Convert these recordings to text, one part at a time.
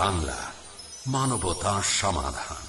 বাংলা মানবতা সমাধান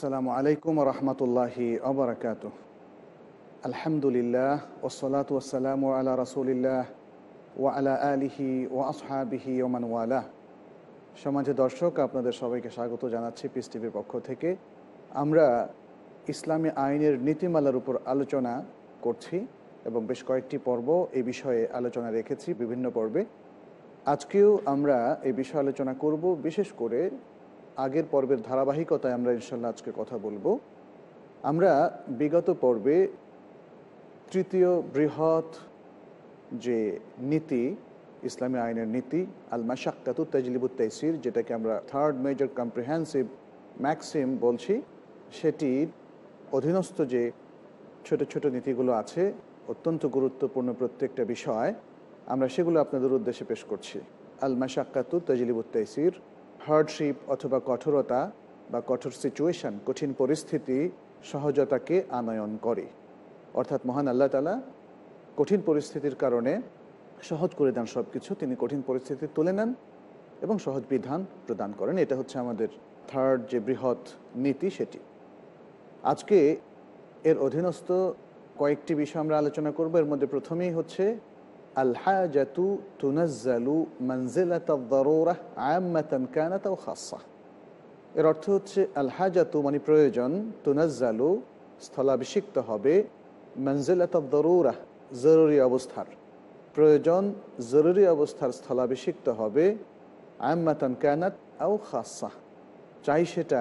আসসালামু আলাইকুম রহমতুল্লাহি আবরাকাত আলহামদুলিল্লাহ ওসলাত ওসালাম আলা রসুলিল্লাহ ও আলা আলিহি ও আসহাবিহি ওমানওয়ালা সমাজে দর্শক আপনাদের সবাইকে স্বাগত জানাচ্ছি পিস টিভির পক্ষ থেকে আমরা ইসলামী আইনের নীতিমালার উপর আলোচনা করছি এবং বেশ কয়েকটি পর্ব এই বিষয়ে আলোচনা রেখেছি বিভিন্ন পর্বে আজকেও আমরা এই বিষয়ে আলোচনা করব বিশেষ করে আগের পর্বের ধারাবাহিকতায় আমরা ইনশাল্লাহ আজকে কথা বলবো আমরা বিগত পর্বে তৃতীয় বৃহৎ যে নীতি ইসলামী আইনের নীতি আল মাসাক্কাতু তাজলিবুত তাইসির যেটাকে আমরা থার্ড মেজর কম্প্রিহেন্সিভ ম্যাক্সিম বলছি সেটির অধীনস্থ যে ছোট ছোট নীতিগুলো আছে অত্যন্ত গুরুত্বপূর্ণ প্রত্যেকটা বিষয় আমরা সেগুলো আপনাদের উদ্দেশ্যে পেশ করছি আল মাসাক্কাতু তাজলিবুত তাইসির হার্ডশিপ অথবা কঠোরতা বা কঠোর সিচুয়েশান কঠিন পরিস্থিতি সহজতাকে আনয়ন করে অর্থাৎ মহান আল্লাহ তালা কঠিন পরিস্থিতির কারণে সহজ করে দেন সব কিছু তিনি কঠিন পরিস্থিতি তুলে নেন এবং সহজ বিধান প্রদান করেন এটা হচ্ছে আমাদের থার্ড যে বৃহৎ নীতি সেটি আজকে এর অধীনস্থ কয়েকটি বিষয় আমরা আলোচনা করব এর মধ্যে প্রথমেই হচ্ছে আলহাজাতু তুনাজ্জালু মঞ্জিলাতরুরাহ আয়াম্মাতান কানাত ও খাসা এর অর্থ হচ্ছে আলহাজাতু মানে প্রয়োজন তুনাজ্জালু স্থলাভিষিক্ত হবে মঞ্জিলাতরুরাহ জরুরি অবস্থার প্রয়োজন জরুরি অবস্থার স্থলাভিষিক্ত হবে আয়াম্মাতান কানাত আও খাসা চাই সেটা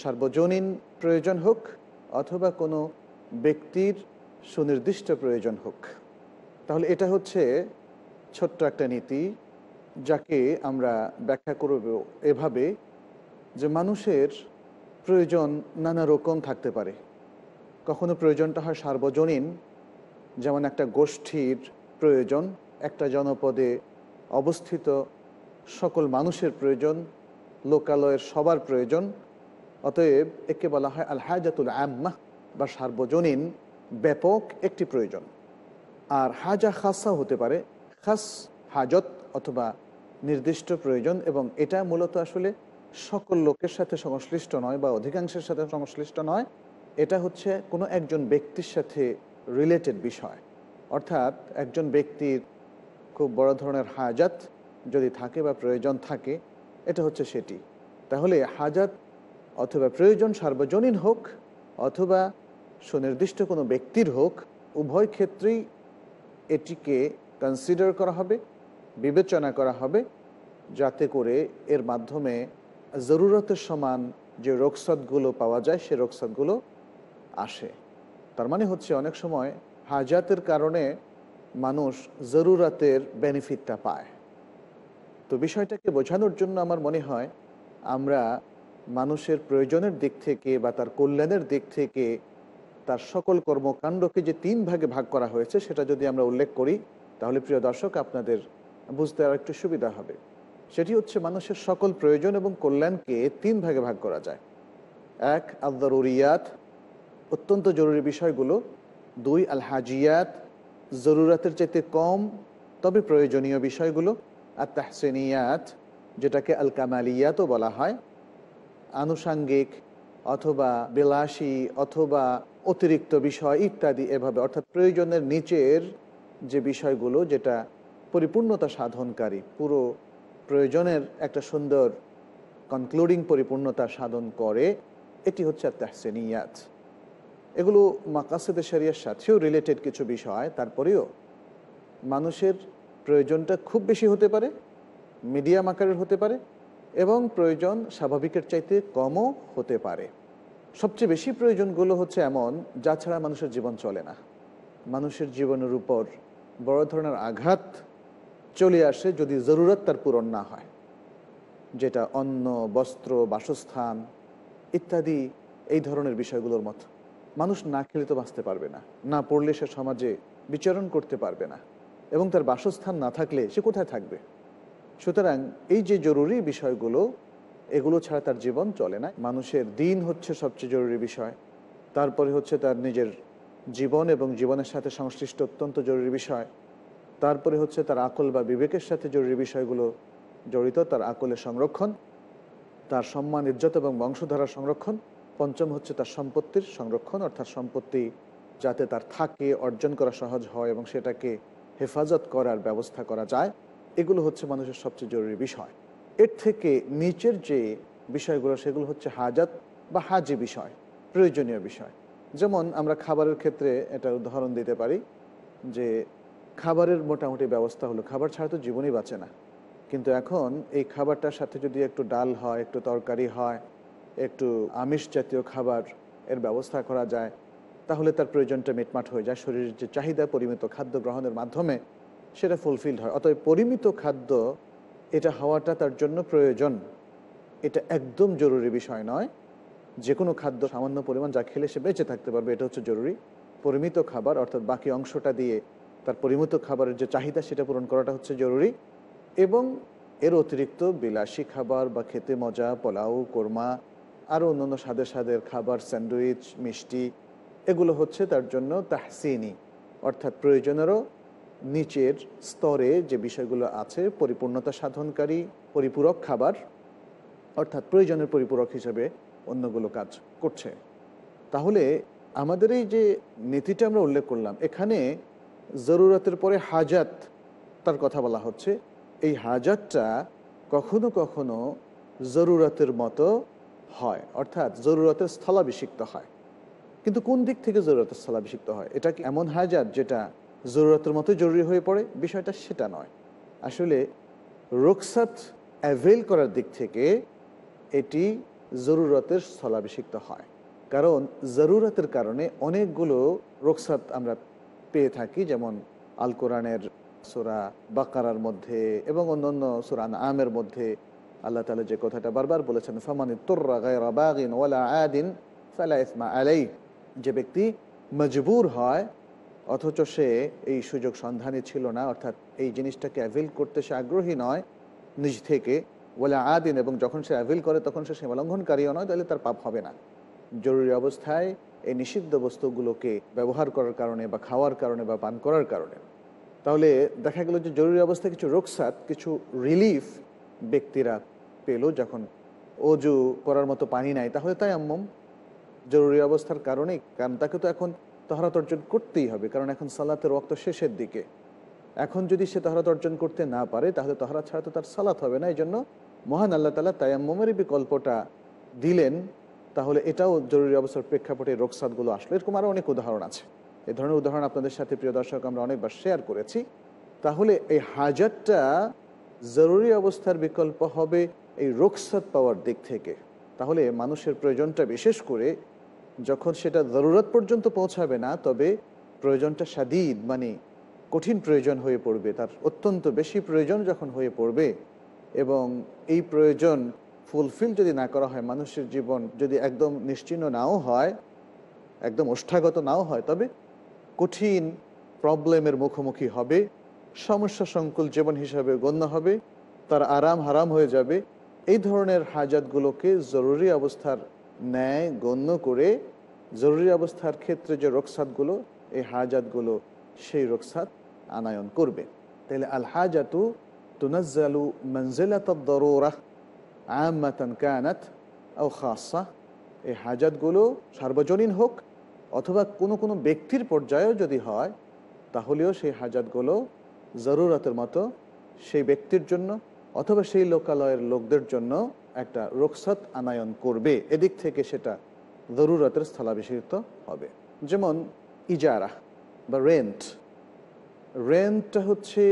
সার্বজনীন প্রয়োজন হোক অথবা কোনো ব্যক্তির সুনির্দিষ্ট প্রয়োজন হোক তাহলে এটা হচ্ছে ছোট্ট একটা নীতি যাকে আমরা ব্যাখ্যা করব এভাবে যে মানুষের প্রয়োজন নানা রকম থাকতে পারে কখনো প্রয়োজনটা হয় সার্বজনীন যেমন একটা গোষ্ঠীর প্রয়োজন একটা জনপদে অবস্থিত সকল মানুষের প্রয়োজন লোকালয়ের সবার প্রয়োজন অতএব একে বলা হয় আল হায়াতুল আম্মা বা সার্বজনীন ব্যাপক একটি প্রয়োজন আর হাজা খাসা হতে পারে খাস হাজত অথবা নির্দিষ্ট প্রয়োজন এবং এটা মূলত আসলে সকল লোকের সাথে সংশ্লিষ্ট নয় বা অধিকাংশের সাথে সংশ্লিষ্ট নয় এটা হচ্ছে কোনো একজন ব্যক্তির সাথে রিলেটেড বিষয় অর্থাৎ একজন ব্যক্তির খুব বড় ধরনের হাজাত যদি থাকে বা প্রয়োজন থাকে এটা হচ্ছে সেটি তাহলে হাজাত অথবা প্রয়োজন সার্বজনীন হোক অথবা সুনির্দিষ্ট কোনো ব্যক্তির হোক উভয় ক্ষেত্রেই এটিকে কনসিডার করা হবে বিবেচনা করা হবে যাতে করে এর মাধ্যমে জরুরতের সমান যে রোগসদগুলো পাওয়া যায় সে রোগসদগুলো আসে তার মানে হচ্ছে অনেক সময় হাজাতের কারণে মানুষ জরুরাতের বেনিফিটটা পায় তো বিষয়টাকে বোঝানোর জন্য আমার মনে হয় আমরা মানুষের প্রয়োজনের দিক থেকে বা তার কল্যাণের দিক থেকে তার সকল কর্মকাণ্ডকে যে তিন ভাগে ভাগ করা হয়েছে সেটা যদি আমরা উল্লেখ করি তাহলে প্রিয় দর্শক আপনাদের বুঝতে আর একটু সুবিধা হবে সেটি হচ্ছে মানুষের সকল প্রয়োজন এবং কল্যাণকে তিন ভাগে ভাগ করা যায় এক আল উরিয়াত অত্যন্ত জরুরি বিষয়গুলো দুই আল হাজিয়াত জরুরাতের চাইতে কম তবে প্রয়োজনীয় বিষয়গুলো আর তাহসেনিয়াত যেটাকে আল কামালিয়াতও বলা হয় আনুষাঙ্গিক অথবা বিলাসী অথবা অতিরিক্ত বিষয় ইত্যাদি এভাবে অর্থাৎ প্রয়োজনের নিচের যে বিষয়গুলো যেটা পরিপূর্ণতা সাধনকারী পুরো প্রয়োজনের একটা সুন্দর কনক্লুডিং পরিপূর্ণতা সাধন করে এটি হচ্ছে তাহসেনিয়াত এগুলো মাকাসেদ শরিয়ার সাথেও রিলেটেড কিছু বিষয় তারপরেও মানুষের প্রয়োজনটা খুব বেশি হতে পারে মিডিয়াম আকারের হতে পারে এবং প্রয়োজন স্বাভাবিকের চাইতে কমও হতে পারে সবচেয়ে বেশি প্রয়োজনগুলো হচ্ছে এমন যা ছাড়া মানুষের জীবন চলে না মানুষের জীবনের উপর বড় ধরনের আঘাত চলে আসে যদি জরুরত তার পূরণ না হয় যেটা অন্ন বস্ত্র বাসস্থান ইত্যাদি এই ধরনের বিষয়গুলোর মতো মানুষ না খেলে তো বাঁচতে পারবে না না পড়লে সে সমাজে বিচরণ করতে পারবে না এবং তার বাসস্থান না থাকলে সে কোথায় থাকবে সুতরাং এই যে জরুরি বিষয়গুলো এগুলো ছাড়া তার জীবন চলে না মানুষের দিন হচ্ছে সবচেয়ে জরুরি বিষয় তারপরে হচ্ছে তার নিজের জীবন এবং জীবনের সাথে সংশ্লিষ্ট অত্যন্ত জরুরি বিষয় তারপরে হচ্ছে তার আকল বা বিবেকের সাথে জরুরি বিষয়গুলো জড়িত তার আকলের সংরক্ষণ তার সম্মান ইজ্জত এবং বংশধারা সংরক্ষণ পঞ্চম হচ্ছে তার সম্পত্তির সংরক্ষণ অর্থাৎ সম্পত্তি যাতে তার থাকে অর্জন করা সহজ হয় এবং সেটাকে হেফাজত করার ব্যবস্থা করা যায় এগুলো হচ্ছে মানুষের সবচেয়ে জরুরি বিষয় এর থেকে নিচের যে বিষয়গুলো সেগুলো হচ্ছে হাজাত বা হাজি বিষয় প্রয়োজনীয় বিষয় যেমন আমরা খাবারের ক্ষেত্রে এটা উদাহরণ দিতে পারি যে খাবারের মোটামুটি ব্যবস্থা হলো খাবার ছাড়া তো জীবনই বাঁচে না কিন্তু এখন এই খাবারটার সাথে যদি একটু ডাল হয় একটু তরকারি হয় একটু আমিষ জাতীয় খাবার এর ব্যবস্থা করা যায় তাহলে তার প্রয়োজনটা মিটমাট হয়ে যায় শরীরের যে চাহিদা পরিমিত খাদ্য গ্রহণের মাধ্যমে সেটা ফুলফিল হয় অতএব পরিমিত খাদ্য এটা হওয়াটা তার জন্য প্রয়োজন এটা একদম জরুরি বিষয় নয় যে কোনো খাদ্য সামান্য পরিমাণ যা খেলে সে বেঁচে থাকতে পারবে এটা হচ্ছে জরুরি পরিমিত খাবার অর্থাৎ বাকি অংশটা দিয়ে তার পরিমিত খাবারের যে চাহিদা সেটা পূরণ করাটা হচ্ছে জরুরি এবং এর অতিরিক্ত বিলাসী খাবার বা খেতে মজা পোলাও কোরমা আরও অন্যান্য স্বাদের স্বাদের খাবার স্যান্ডউইচ মিষ্টি এগুলো হচ্ছে তার জন্য তাহসিনি অর্থাৎ প্রয়োজনেরও নিচের স্তরে যে বিষয়গুলো আছে পরিপূর্ণতা সাধনকারী পরিপূরক খাবার অর্থাৎ প্রয়োজনের পরিপূরক হিসেবে অন্যগুলো কাজ করছে তাহলে আমাদের এই যে নীতিটা আমরা উল্লেখ করলাম এখানে জরুরতের পরে হাজাত তার কথা বলা হচ্ছে এই হাজাতটা কখনো কখনো জরুরতের মতো হয় অর্থাৎ জরুরতের স্থলাভিষিক্ত হয় কিন্তু কোন দিক থেকে জরুরতের স্থলাভিষিক্ত হয় এটা কি এমন হাজাত যেটা জরুরতের মতো জরুরি হয়ে পড়ে বিষয়টা সেটা নয় আসলে রোকসাত অ্যাভেল করার দিক থেকে এটি জরুরতের স্থলাভিষিক্ত হয় কারণ জরুরতের কারণে অনেকগুলো রোকসাত আমরা পেয়ে থাকি যেমন আল কোরআনের সোরা বাকারার মধ্যে এবং অন্যান্য সোরান আমের মধ্যে আল্লাহ তালা যে কথাটা বারবার বলেছেন ফামানি তোর ওয়ালা আদিন ফালা ইসমা আলাই যে ব্যক্তি মজবুর হয় অথচ সে এই সুযোগ সন্ধানে ছিল না অর্থাৎ এই জিনিসটাকে অ্যাভেল করতে সে আগ্রহী নয় নিজ থেকে বলে আদিন এবং যখন সে অ্যাভেল করে তখন সে সীমালঙ্ঘনকারীও নয় তাহলে তার পাপ হবে না জরুরি অবস্থায় এই নিষিদ্ধ বস্তুগুলোকে ব্যবহার করার কারণে বা খাওয়ার কারণে বা পান করার কারণে তাহলে দেখা গেল যে জরুরি অবস্থায় কিছু রোগসাত কিছু রিলিফ ব্যক্তিরা পেল যখন অজু করার মতো পানি নাই তাহলে তাই আম্মম জরুরি অবস্থার কারণে কারণ তাকে তো এখন তাহারাত অর্জন করতেই হবে কারণ এখন সালাতের রক্ত শেষের দিকে এখন যদি সে তাহারাত অর্জন করতে না পারে তাহলে তাহারা ছাড়া তো তার সালাত হবে না এই জন্য মহান আল্লাহ তালা তায়াম্মমের বিকল্পটা দিলেন তাহলে এটাও জরুরি অবস্থার প্রেক্ষাপটে রোকসাদগুলো আসলো এরকম আরও অনেক উদাহরণ আছে এ ধরনের উদাহরণ আপনাদের সাথে প্রিয় দর্শক আমরা অনেকবার শেয়ার করেছি তাহলে এই হাজারটা জরুরি অবস্থার বিকল্প হবে এই রোকসাদ পাওয়ার দিক থেকে তাহলে মানুষের প্রয়োজনটা বিশেষ করে যখন সেটা জরুরত পর্যন্ত পৌঁছাবে না তবে প্রয়োজনটা সাদিদ মানে কঠিন প্রয়োজন হয়ে পড়বে তার অত্যন্ত বেশি প্রয়োজন যখন হয়ে পড়বে এবং এই প্রয়োজন ফুলফিল যদি না করা হয় মানুষের জীবন যদি একদম নিশ্চিন্ন নাও হয় একদম ওষ্ঠাগত নাও হয় তবে কঠিন প্রবলেমের মুখোমুখি হবে সমস্যা সংকুল জীবন হিসাবে গণ্য হবে তার আরাম হারাম হয়ে যাবে এই ধরনের হাজাতগুলোকে জরুরি অবস্থার ন্যায় গণ্য করে জরুরি অবস্থার ক্ষেত্রে যে রকসাতগুলো এই হাজাতগুলো সেই রকসাত আনায়ন করবে তাহলে আল হাজাতু তুনাজ্জালু মঞ্জিলাত দরোরাহ ও এই হাজাতগুলো সার্বজনীন হোক অথবা কোনো কোনো ব্যক্তির পর্যায়েও যদি হয় তাহলেও সেই হাজাতগুলো জরুরাতের মতো সেই ব্যক্তির জন্য অথবা সেই লোকালয়ের লোকদের জন্য একটা রোকসাত আনায়ন করবে এদিক থেকে সেটা জরুরতের স্থলাভিষিক্ত হবে যেমন ইজারা বা রেন্ট রেন্টটা হচ্ছে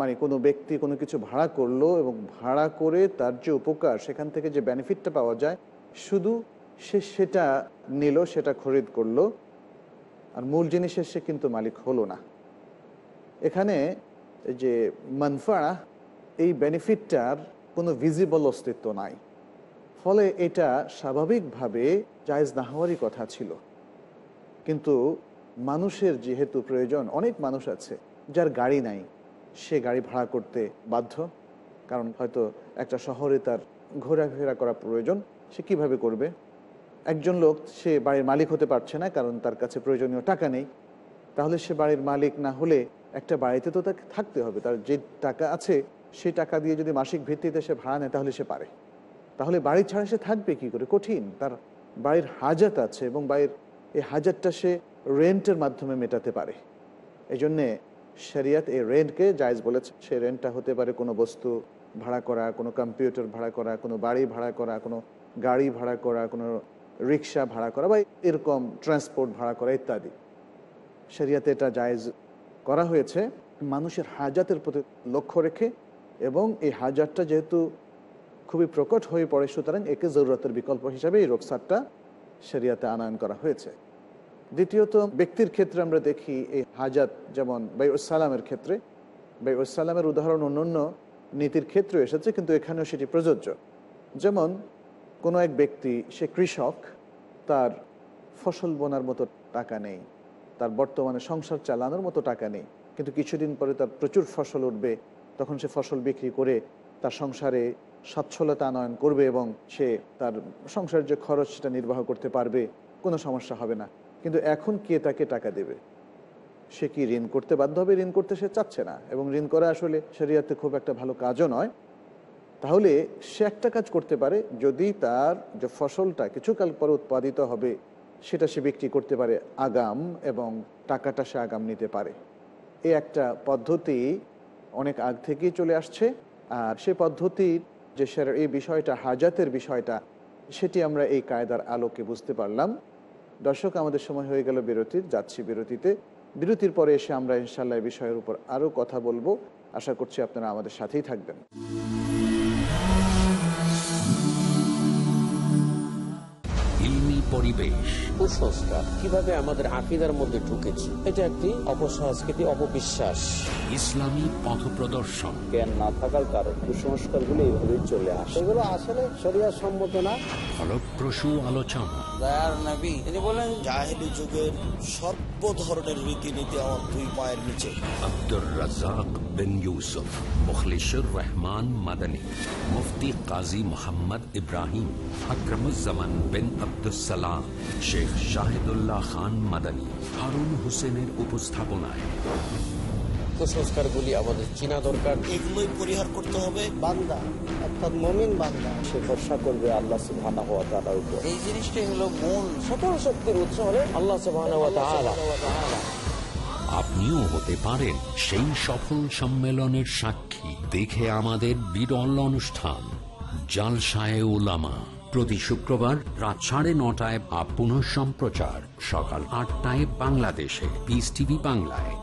মানে কোনো ব্যক্তি কোনো কিছু ভাড়া করলো এবং ভাড়া করে তার যে উপকার সেখান থেকে যে বেনিফিটটা পাওয়া যায় শুধু সে সেটা নিল সেটা খরিদ করলো আর মূল জিনিসের সে কিন্তু মালিক হলো না এখানে যে মনফাড়া এই বেনিফিটটার কোনো ভিজিবল অস্তিত্ব নাই ফলে এটা স্বাভাবিকভাবে জায়জ না হওয়ারই কথা ছিল কিন্তু মানুষের যেহেতু প্রয়োজন অনেক মানুষ আছে যার গাড়ি নাই সে গাড়ি ভাড়া করতে বাধ্য কারণ হয়তো একটা শহরে তার ঘোরাফেরা করা প্রয়োজন সে কিভাবে করবে একজন লোক সে বাড়ির মালিক হতে পারছে না কারণ তার কাছে প্রয়োজনীয় টাকা নেই তাহলে সে বাড়ির মালিক না হলে একটা বাড়িতে তো তাকে থাকতে হবে তার যে টাকা আছে সেই টাকা দিয়ে যদি মাসিক ভিত্তিতে সে ভাড়া নেয় তাহলে সে পারে তাহলে বাড়ি ছাড়া সে থাকবে কি করে কঠিন তার বাড়ির হাজাত আছে এবং বাড়ির এই হাজারটা সে রেন্টের মাধ্যমে মেটাতে পারে এই জন্যে শেরিয়াত এই রেন্টকে জায়জ বলেছে সে রেন্টটা হতে পারে কোনো বস্তু ভাড়া করা কোনো কম্পিউটার ভাড়া করা কোনো বাড়ি ভাড়া করা কোনো গাড়ি ভাড়া করা কোনো রিক্সা ভাড়া করা বা এরকম ট্রান্সপোর্ট ভাড়া করা ইত্যাদি শেরিয়াতে এটা জায়জ করা হয়েছে মানুষের হাজাতের প্রতি লক্ষ্য রেখে এবং এই হাজারটা যেহেতু খুবই প্রকট হয়ে পড়ে সুতরাং একে জরুরতের বিকল্প হিসাবে এই রোগসারটা সেরিয়াতে আনায়ন করা হয়েছে দ্বিতীয়ত ব্যক্তির ক্ষেত্রে আমরা দেখি এই হাজাত যেমন সালামের ক্ষেত্রে সালামের উদাহরণ অন্যান্য নীতির ক্ষেত্রে এসেছে কিন্তু এখানেও সেটি প্রযোজ্য যেমন কোনো এক ব্যক্তি সে কৃষক তার ফসল বোনার মতো টাকা নেই তার বর্তমানে সংসার চালানোর মতো টাকা নেই কিন্তু কিছুদিন পরে তার প্রচুর ফসল উঠবে তখন সে ফসল বিক্রি করে তার সংসারে সচ্ছলতা আনয়ন করবে এবং সে তার সংসারের যে খরচ সেটা নির্বাহ করতে পারবে কোনো সমস্যা হবে না কিন্তু এখন কে তাকে টাকা দেবে সে কি ঋণ করতে বাধ্য হবে ঋণ করতে সে চাচ্ছে না এবং ঋণ করা আসলে শরিয়াতে খুব একটা ভালো কাজও নয় তাহলে সে একটা কাজ করতে পারে যদি তার যে ফসলটা কিছুকাল পর উৎপাদিত হবে সেটা সে বিক্রি করতে পারে আগাম এবং টাকাটা সে আগাম নিতে পারে এ একটা পদ্ধতি অনেক আগ থেকেই চলে আসছে আর সে পদ্ধতির যে সের এই বিষয়টা হাজাতের বিষয়টা সেটি আমরা এই কায়দার আলোকে বুঝতে পারলাম দর্শক আমাদের সময় হয়ে গেল বিরতির যাচ্ছি বিরতিতে বিরতির পরে এসে আমরা ইনশাল্লাহ বিষয়ের উপর আরও কথা বলবো আশা করছি আপনারা আমাদের সাথেই থাকবেন পরিবেশ কুসংস্কার কিভাবে আমাদের আকিদার মধ্যে ঢুকেছে এটা একটি অপসংস্কৃতি অপবিশ্বাস ইসলামী পথ প্রদর্শন জ্ঞান না থাকার কারণ কুসংস্কার গুলো এইভাবেই চলে আসে এগুলো আসলে শরীর সম্মত না ফলপ্রসূ আলোচনা তিনি বলেন যুগের সর্ব ধরনের রীতিনীতি আমার দুই পায়ের নিচে আব্দুর রাজাক বিন ইউসুফ মুখলিশুর রহমান মাদানী মুফতি কাজী মোহাম্মদ ইব্রাহিম আকরমুজামান বিন আবদুসালাম শেখ শাহিদুল্লাহ খান মাদানী হারুন হোসেনের উপস্থাপনায় কুসংস্কারগুলি আমাদের চিনা দরকার পরিহার করতে হবে বান্দা অর্থাৎ মমিন বান্দা সে ভরসা করবে আল্লাহ সুবহান হওয়া তালার এই জিনিসটাই হলো মূল সকল শক্তির উৎস হলো আল্লাহ সুবহান হওয়া আপনিও হতে পারেন সেই সফল সম্মেলনের সাক্ষী দেখে আমাদের বিরল অনুষ্ঠান জালসায় ওলামা প্রতি শুক্রবার রাত সাড়ে নটায় বা পুনঃ সম্প্রচার সকাল আটটায় বাংলাদেশে পিস টিভি বাংলায়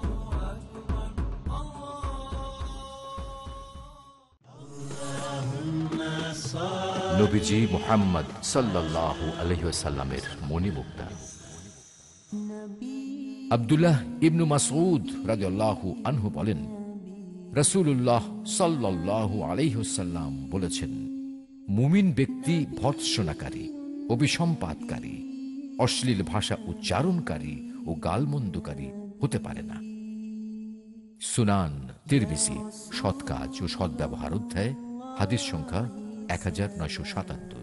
নবীজি মোহাম্মদ সাল্লাহ আলহিসাল্লামের মণিমুক্তা নবী আবদুল্লাহ ইবনু মাসউদ রাজু আনহু বলেন রসুল্লাহ সাল্লাহু আলাইহসাল্লাম বলেছেন মুমিন ব্যক্তি ভৎসনাকারী অভিসম্পাদকারী অশ্লীল ভাষা উচ্চারণকারী ও গালমন্দকারী হতে পারে না সুনান তিরমিসি সৎ কাজ ও সদ্ব্যবহার অধ্যায় হাদিস সংখ্যা এক হাজার নয়শো সাতাত্তর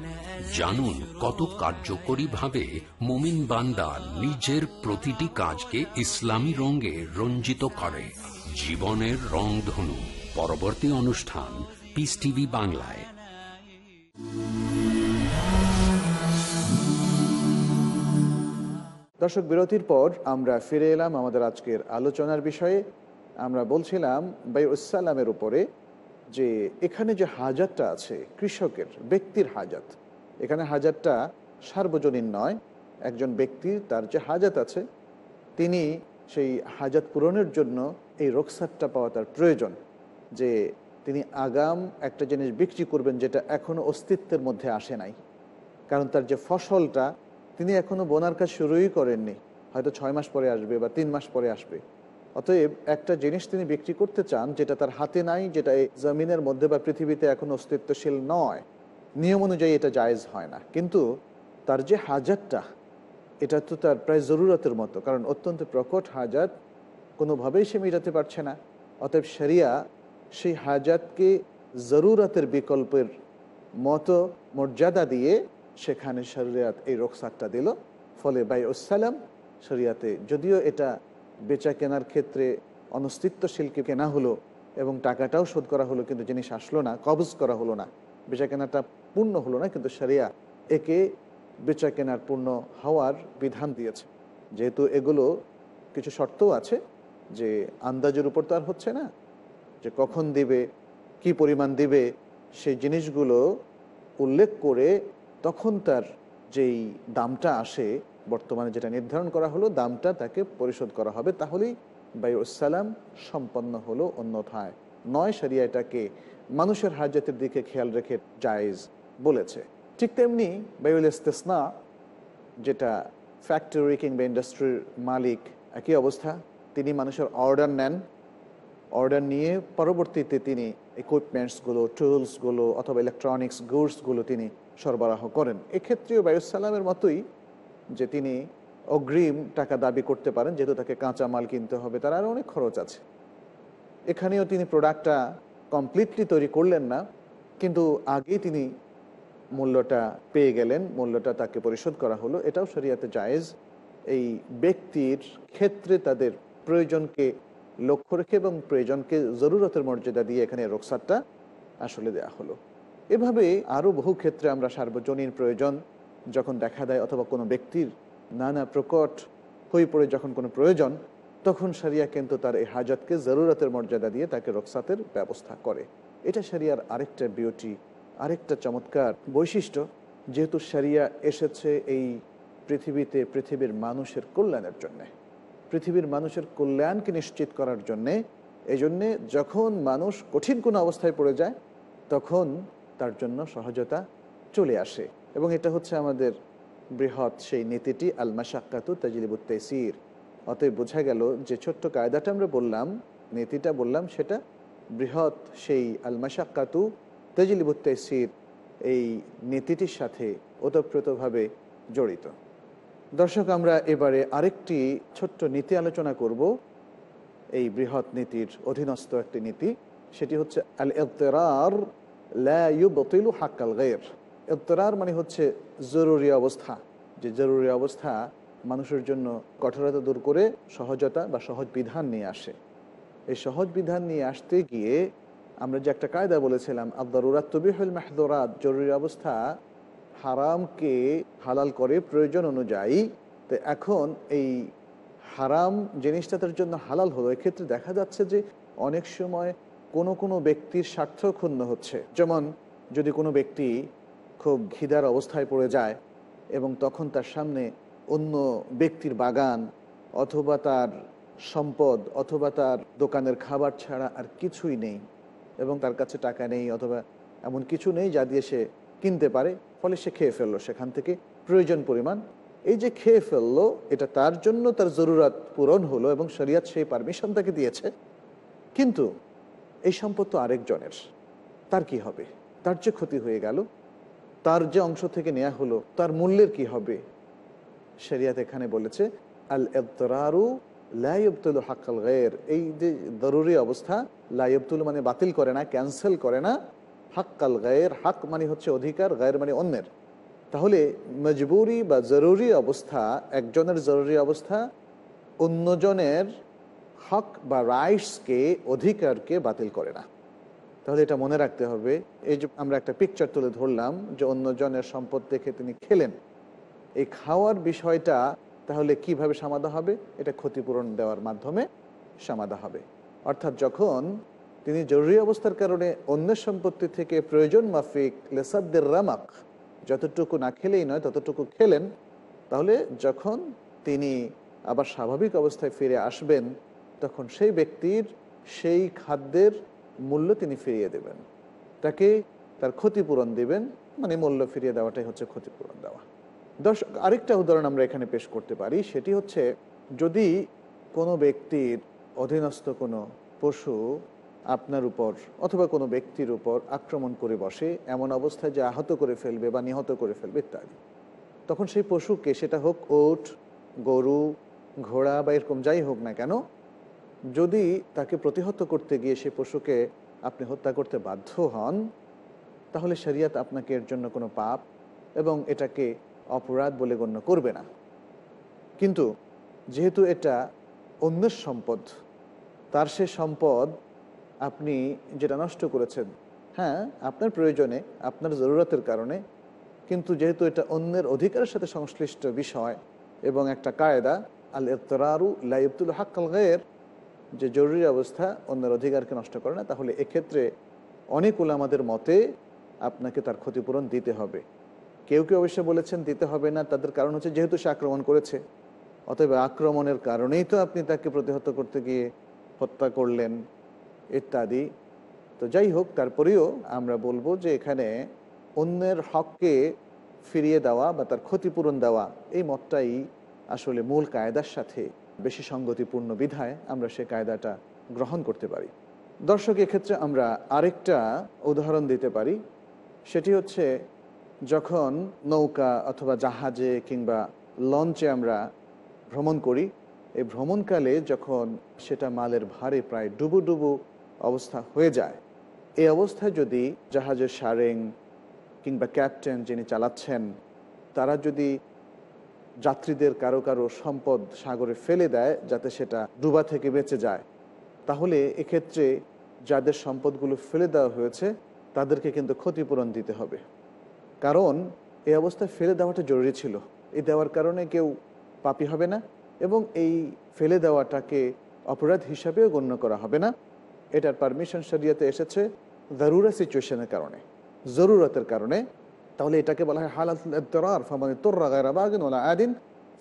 জানুন কত কার্যকরী ভাবে মোমিন বান্দা নিজের প্রতিটি কাজকে ইসলামী রঙে রঞ্জিত করে জীবনের রং ধনু পরবর্তী অনুষ্ঠান পিস টিভি বাংলায় দর্শক বিরতির পর আমরা ফিরে এলাম আমাদের আজকের আলোচনার বিষয়ে আমরা বলছিলাম বাইসালামের উপরে যে এখানে যে হাজারটা আছে কৃষকের ব্যক্তির হাজাত এখানে হাজারটা সার্বজনীন নয় একজন ব্যক্তির তার যে হাজাত আছে তিনি সেই হাজাত পূরণের জন্য এই রোকসারটা পাওয়া তার প্রয়োজন যে তিনি আগাম একটা জিনিস বিক্রি করবেন যেটা এখনও অস্তিত্বের মধ্যে আসে নাই কারণ তার যে ফসলটা তিনি এখনও বোনার কাজ শুরুই করেননি হয়তো ছয় মাস পরে আসবে বা তিন মাস পরে আসবে অতএব একটা জিনিস তিনি বিক্রি করতে চান যেটা তার হাতে নাই যেটা এই জমিনের মধ্যে বা পৃথিবীতে এখন অস্তিত্বশীল নয় নিয়ম অনুযায়ী এটা জায়েজ হয় না কিন্তু তার যে হাজারটা এটা তো তার প্রায় জরুরতের মতো কারণ অত্যন্ত প্রকট হাজাত কোনোভাবেই সে মেটাতে পারছে না অতএব শরিয়া সেই হাজাতকে জরুরতের বিকল্পের মতো মর্যাদা দিয়ে সেখানে শরিয়াত এই রোকসারটা দিল ফলে বাই ওসালাম শরিয়াতে যদিও এটা বেচা কেনার ক্ষেত্রে অনস্তিত্বশীলকে কেনা হলো এবং টাকাটাও শোধ করা হলো কিন্তু জিনিস আসলো না কবজ করা হলো না বেচা কেনাটা পূর্ণ হলো না কিন্তু সারিয়া একে বেচা কেনার পূর্ণ হওয়ার বিধান দিয়েছে যেহেতু এগুলো কিছু শর্তও আছে যে আন্দাজের উপর তো আর হচ্ছে না যে কখন দিবে কি পরিমাণ দিবে সেই জিনিসগুলো উল্লেখ করে তখন তার যেই দামটা আসে বর্তমানে যেটা নির্ধারণ করা হলো দামটা তাকে পরিশোধ করা হবে তাহলেই বায়ুসালাম সম্পন্ন হলো অন্যথায় নয় সারিয়া এটাকে মানুষের হাজাতের দিকে খেয়াল রেখে জায়েজ বলেছে ঠিক তেমনি বাইবেল ইস্তেসনা যেটা ফ্যাক্টরি কিংবা ইন্ডাস্ট্রির মালিক একই অবস্থা তিনি মানুষের অর্ডার নেন অর্ডার নিয়ে পরবর্তীতে তিনি ইকুইপমেন্টসগুলো টুলসগুলো অথবা ইলেকট্রনিক্স গুডসগুলো তিনি সরবরাহ করেন এক্ষেত্রেও বায়ুসালামের মতোই যে তিনি অগ্রিম টাকা দাবি করতে পারেন যেহেতু তাকে কাঁচা মাল কিনতে হবে তার আরও অনেক খরচ আছে এখানেও তিনি প্রোডাক্টটা কমপ্লিটলি তৈরি করলেন না কিন্তু আগে তিনি মূল্যটা পেয়ে গেলেন মূল্যটা তাকে পরিশোধ করা হলো এটাও শরিয়াতে জায়েজ এই ব্যক্তির ক্ষেত্রে তাদের প্রয়োজনকে লক্ষ্য রেখে এবং প্রয়োজনকে জরুরতের মর্যাদা দিয়ে এখানে রোকসারটা আসলে দেয়া হলো এভাবে আরও বহু ক্ষেত্রে আমরা সার্বজনীন প্রয়োজন যখন দেখা দেয় অথবা কোনো ব্যক্তির নানা প্রকট হয়ে পড়ে যখন কোনো প্রয়োজন তখন সারিয়া কিন্তু তার এই হাজতকে জরুরতের মর্যাদা দিয়ে তাকে রক্সাতের ব্যবস্থা করে এটা সারিয়ার আরেকটা বিউটি আরেকটা চমৎকার বৈশিষ্ট্য যেহেতু সারিয়া এসেছে এই পৃথিবীতে পৃথিবীর মানুষের কল্যাণের জন্যে পৃথিবীর মানুষের কল্যাণকে নিশ্চিত করার জন্যে এই জন্যে যখন মানুষ কঠিন কোনো অবস্থায় পড়ে যায় তখন তার জন্য সহজতা চলে আসে এবং এটা হচ্ছে আমাদের বৃহৎ সেই নীতিটি আলমা সাক্কাতু তাজিলিবুত তেসির অতএব বোঝা গেল যে ছোট্ট কায়দাটা আমরা বললাম নীতিটা বললাম সেটা বৃহৎ সেই আলমা সাক্কাতু তেজলিবুত তেসির এই নীতিটির সাথে ওতপ্রোতভাবে জড়িত দর্শক আমরা এবারে আরেকটি ছোট্ট নীতি আলোচনা করব এই বৃহৎ নীতির অধীনস্থ একটি নীতি সেটি হচ্ছে আল এতরার লুবতিলু হাক্কাল গের এতরার মানে হচ্ছে জরুরি অবস্থা যে জরুরি অবস্থা মানুষের জন্য কঠোরতা দূর করে সহজতা বা সহজ বিধান নিয়ে আসে এই সহজ বিধান নিয়ে আসতে গিয়ে আমরা যে একটা কায়দা বলেছিলাম আদারুরাত তবিহুল মেহদুরাত জরুরি অবস্থা হারামকে হালাল করে প্রয়োজন অনুযায়ী তো এখন এই হারাম জিনিসটা তার জন্য হালাল হলো এক্ষেত্রে দেখা যাচ্ছে যে অনেক সময় কোনো কোনো ব্যক্তির স্বার্থ ক্ষুণ্ণ হচ্ছে যেমন যদি কোনো ব্যক্তি খুব ঘিদার অবস্থায় পড়ে যায় এবং তখন তার সামনে অন্য ব্যক্তির বাগান অথবা তার সম্পদ অথবা তার দোকানের খাবার ছাড়া আর কিছুই নেই এবং তার কাছে টাকা নেই অথবা এমন কিছু নেই যা দিয়ে সে কিনতে পারে ফলে সে খেয়ে ফেললো সেখান থেকে প্রয়োজন পরিমাণ এই যে খেয়ে ফেললো এটা তার জন্য তার জরুরাত পূরণ হলো এবং শরিয়াত সেই পারমিশন তাকে দিয়েছে কিন্তু এই সম্পদ তো আরেকজনের তার কি হবে তার যে ক্ষতি হয়ে গেল তার যে অংশ থেকে নেওয়া হলো তার মূল্যের কি হবে শরিয়াত এখানে বলেছে আল এদরারু লাইবতুল হাক্কাল গের এই যে জরুরি অবস্থা লাইবতুল মানে বাতিল করে না ক্যান্সেল করে না হাক্কাল গায়ের হাক মানে হচ্ছে অধিকার গায়ের মানে অন্যের তাহলে মজবুরি বা জরুরি অবস্থা একজনের জরুরি অবস্থা অন্যজনের হক বা রাইটসকে অধিকারকে বাতিল করে না তাহলে এটা মনে রাখতে হবে এই যে আমরা একটা পিকচার তুলে ধরলাম যে অন্যজনের সম্পদ দেখে তিনি খেলেন এই খাওয়ার বিষয়টা তাহলে কিভাবে সমাধা হবে এটা ক্ষতিপূরণ দেওয়ার মাধ্যমে সমাধা হবে অর্থাৎ যখন তিনি জরুরি অবস্থার কারণে অন্যের সম্পত্তি থেকে প্রয়োজন মাফিক লেসাদ্দের রামাক যতটুকু না খেলেই নয় ততটুকু খেলেন তাহলে যখন তিনি আবার স্বাভাবিক অবস্থায় ফিরে আসবেন তখন সেই ব্যক্তির সেই খাদ্যের মূল্য তিনি ফিরিয়ে দেবেন তাকে তার ক্ষতিপূরণ দিবেন মানে মূল্য ফিরিয়ে দেওয়াটাই হচ্ছে ক্ষতিপূরণ দেওয়া দর্শক আরেকটা উদাহরণ আমরা এখানে পেশ করতে পারি সেটি হচ্ছে যদি কোনো ব্যক্তির অধীনস্থ কোনো পশু আপনার উপর অথবা কোনো ব্যক্তির উপর আক্রমণ করে বসে এমন অবস্থায় যে আহত করে ফেলবে বা নিহত করে ফেলবে ইত্যাদি তখন সেই পশুকে সেটা হোক ওট গরু ঘোড়া বা এরকম যাই হোক না কেন যদি তাকে প্রতিহত করতে গিয়ে সেই পশুকে আপনি হত্যা করতে বাধ্য হন তাহলে শরিয়াত আপনাকে এর জন্য কোনো পাপ এবং এটাকে অপরাধ বলে গণ্য করবে না কিন্তু যেহেতু এটা অন্যের সম্পদ তার সে সম্পদ আপনি যেটা নষ্ট করেছেন হ্যাঁ আপনার প্রয়োজনে আপনার জরুরতের কারণে কিন্তু যেহেতু এটা অন্যের অধিকারের সাথে সংশ্লিষ্ট বিষয় এবং একটা কায়দা আল ইফতরারু লাইবতুল হাক্কাল গায়ের যে জরুরি অবস্থা অন্যের অধিকারকে নষ্ট করে না তাহলে এক্ষেত্রে অনেকগুলো আমাদের মতে আপনাকে তার ক্ষতিপূরণ দিতে হবে কেউ কেউ অবশ্য বলেছেন দিতে হবে না তাদের কারণ হচ্ছে যেহেতু সে আক্রমণ করেছে অতএব আক্রমণের কারণেই তো আপনি তাকে প্রতিহত করতে গিয়ে হত্যা করলেন ইত্যাদি তো যাই হোক তারপরেও আমরা বলবো যে এখানে অন্যের হককে ফিরিয়ে দেওয়া বা তার ক্ষতিপূরণ দেওয়া এই মতটাই আসলে মূল কায়দার সাথে বেশি সঙ্গতিপূর্ণ বিধায় আমরা সে কায়দাটা গ্রহণ করতে পারি দর্শক এক্ষেত্রে আমরা আরেকটা উদাহরণ দিতে পারি সেটি হচ্ছে যখন নৌকা অথবা জাহাজে কিংবা লঞ্চে আমরা ভ্রমণ করি এই ভ্রমণকালে যখন সেটা মালের ভারে প্রায় ডুবু ডুবু অবস্থা হয়ে যায় এই অবস্থায় যদি জাহাজের সারেং কিংবা ক্যাপ্টেন যিনি চালাচ্ছেন তারা যদি যাত্রীদের কারো কারো সম্পদ সাগরে ফেলে দেয় যাতে সেটা ডুবা থেকে বেঁচে যায় তাহলে এক্ষেত্রে যাদের সম্পদগুলো ফেলে দেওয়া হয়েছে তাদেরকে কিন্তু ক্ষতিপূরণ দিতে হবে কারণ এই অবস্থায় ফেলে দেওয়াটা জরুরি ছিল এই দেওয়ার কারণে কেউ পাপি হবে না এবং এই ফেলে দেওয়াটাকে অপরাধ হিসাবেও গণ্য করা হবে না এটার পারমিশন সারিয়াতে এসেছে জরুরা সিচুয়েশনের কারণে জরুরতের কারণে তাহলে এটাকে বলা হয় হালাতার ফামানি তোর্রা গায়রা বাগিন ওলা আদিন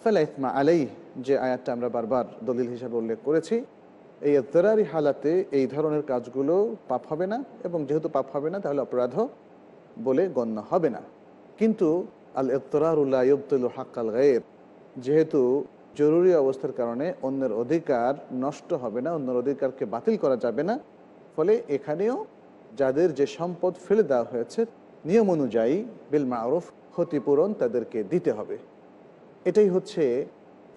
ফেলাইতমা আলাই যে আয়াতটা আমরা বারবার দলিল হিসাবে উল্লেখ করেছি এই এত্তরারি হালাতে এই ধরনের কাজগুলো পাপ হবে না এবং যেহেতু পাপ হবে না তাহলে অপরাধও বলে গণ্য হবে না কিন্তু আল ইফতরারুল্লাহ ইবতুল হাক্কাল গায়েব যেহেতু জরুরি অবস্থার কারণে অন্যের অধিকার নষ্ট হবে না অন্যের অধিকারকে বাতিল করা যাবে না ফলে এখানেও যাদের যে সম্পদ ফেলে দেওয়া হয়েছে নিয়ম অনুযায়ী বিল মারুফ ক্ষতিপূরণ তাদেরকে দিতে হবে এটাই হচ্ছে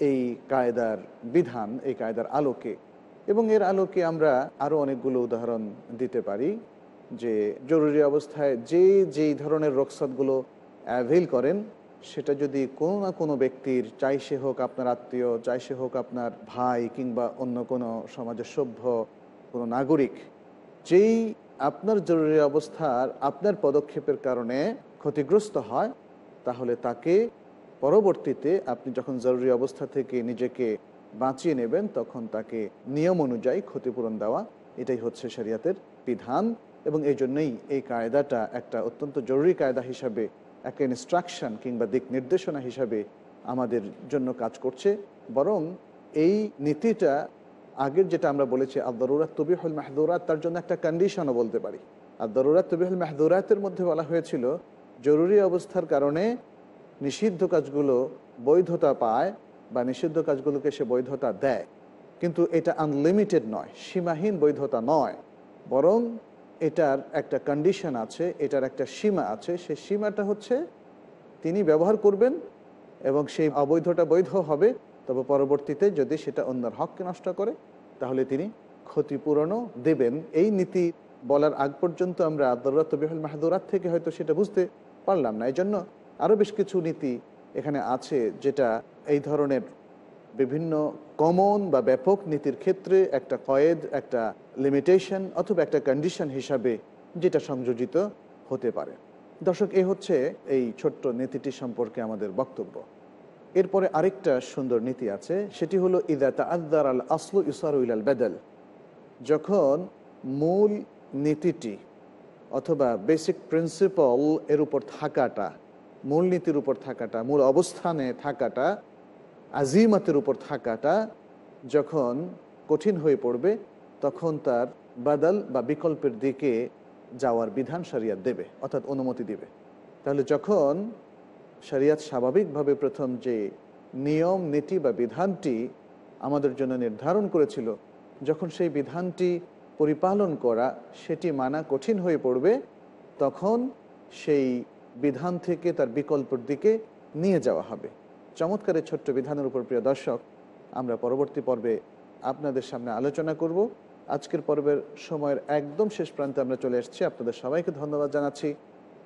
এই কায়দার বিধান এই কায়দার আলোকে এবং এর আলোকে আমরা আরও অনেকগুলো উদাহরণ দিতে পারি যে জরুরি অবস্থায় যে যেই ধরনের রোকসাদগুলো অ্যাভেল করেন সেটা যদি কোনো না কোনো ব্যক্তির চাই সে হোক আপনার আত্মীয় চাই সে হোক আপনার ভাই কিংবা অন্য কোনো সমাজের সভ্য কোনো নাগরিক যেই আপনার জরুরি অবস্থার আপনার পদক্ষেপের কারণে ক্ষতিগ্রস্ত হয় তাহলে তাকে পরবর্তীতে আপনি যখন জরুরি অবস্থা থেকে নিজেকে বাঁচিয়ে নেবেন তখন তাকে নিয়ম অনুযায়ী ক্ষতিপূরণ দেওয়া এটাই হচ্ছে শরিয়াতের বিধান এবং এই জন্যেই এই কায়দাটা একটা অত্যন্ত জরুরি কায়দা হিসাবে একটা ইনস্ট্রাকশন কিংবা দিক নির্দেশনা হিসাবে আমাদের জন্য কাজ করছে বরং এই নীতিটা আগের যেটা আমরা বলেছি আদরুরাত হল মাহদুরাত তার জন্য একটা কন্ডিশনও বলতে পারি আদরুরাত হল মাহদুরাতের মধ্যে বলা হয়েছিল জরুরি অবস্থার কারণে নিষিদ্ধ কাজগুলো বৈধতা পায় বা নিষিদ্ধ কাজগুলোকে সে বৈধতা দেয় কিন্তু এটা আনলিমিটেড নয় সীমাহীন বৈধতা নয় বরং এটার একটা কন্ডিশন আছে এটার একটা সীমা আছে সেই সীমাটা হচ্ছে তিনি ব্যবহার করবেন এবং সেই অবৈধটা বৈধ হবে তবে পরবর্তীতে যদি সেটা অন্যের হককে নষ্ট করে তাহলে তিনি ক্ষতিপূরণও দেবেন এই নীতি বলার আগ পর্যন্ত আমরা দৌরাত বিহল মাহাদুরাত থেকে হয়তো সেটা বুঝতে পারলাম না এই জন্য আরও বেশ কিছু নীতি এখানে আছে যেটা এই ধরনের বিভিন্ন কমন বা ব্যাপক নীতির ক্ষেত্রে একটা কয়েদ একটা লিমিটেশন অথবা একটা কন্ডিশন হিসাবে যেটা সংযোজিত হতে পারে দর্শক এ হচ্ছে এই ছোট্ট নীতিটি সম্পর্কে আমাদের বক্তব্য এরপরে আরেকটা সুন্দর নীতি আছে সেটি হলো ইদা আদার আল আসলু ইসারুল আল বেদল যখন মূল নীতিটি অথবা বেসিক প্রিন্সিপাল এর উপর থাকাটা মূল নীতির উপর থাকাটা মূল অবস্থানে থাকাটা আজিমাতের উপর থাকাটা যখন কঠিন হয়ে পড়বে তখন তার বাদাল বা বিকল্পের দিকে যাওয়ার বিধান শরিয়াত দেবে অর্থাৎ অনুমতি দেবে তাহলে যখন শরিয়াত স্বাভাবিকভাবে প্রথম যে নিয়ম নীতি বা বিধানটি আমাদের জন্য নির্ধারণ করেছিল যখন সেই বিধানটি পরিপালন করা সেটি মানা কঠিন হয়ে পড়বে তখন সেই বিধান থেকে তার বিকল্পর দিকে নিয়ে যাওয়া হবে চমৎকারের ছোট্ট বিধানের উপর প্রিয় দর্শক আমরা পরবর্তী পর্বে আপনাদের সামনে আলোচনা করব আজকের পর্বের সময়ের একদম শেষ প্রান্তে আমরা চলে এসেছি আপনাদের সবাইকে ধন্যবাদ জানাচ্ছি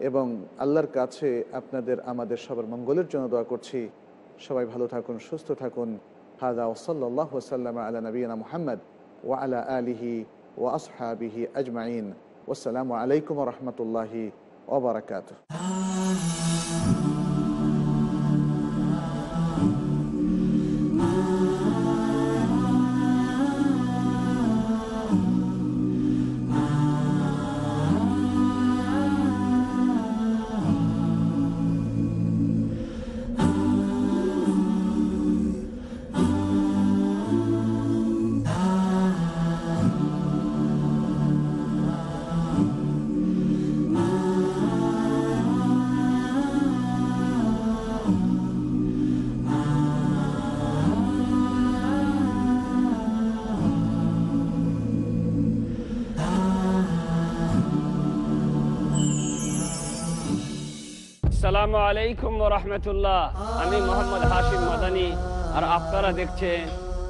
এবং আল্লাহর কাছে আপনাদের আমাদের সবার মঙ্গলের জন্য দোয়া করছি সবাই ভালো থাকুন সুস্থ থাকুন হাজা ওসল্লাহ সাল্লাম আলা নবীনা মোহাম্মদ ও আলা আলিহি ও আসহাবিহি আজমাইন ওসালামু আলাইকুম রহমতুল্লাহি ওবরাকাত আসসালামু আলাইকুম রহমতুল্লাহ আমি মোহাম্মদ হাশিম মাদানি আর আপনারা দেখছেন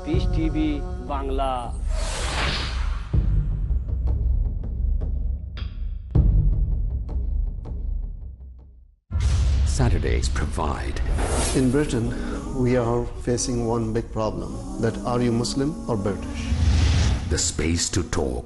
peace TV Bangla Saturdays provide. In Britain, we are facing one big problem that are you Muslim or British? The space to talk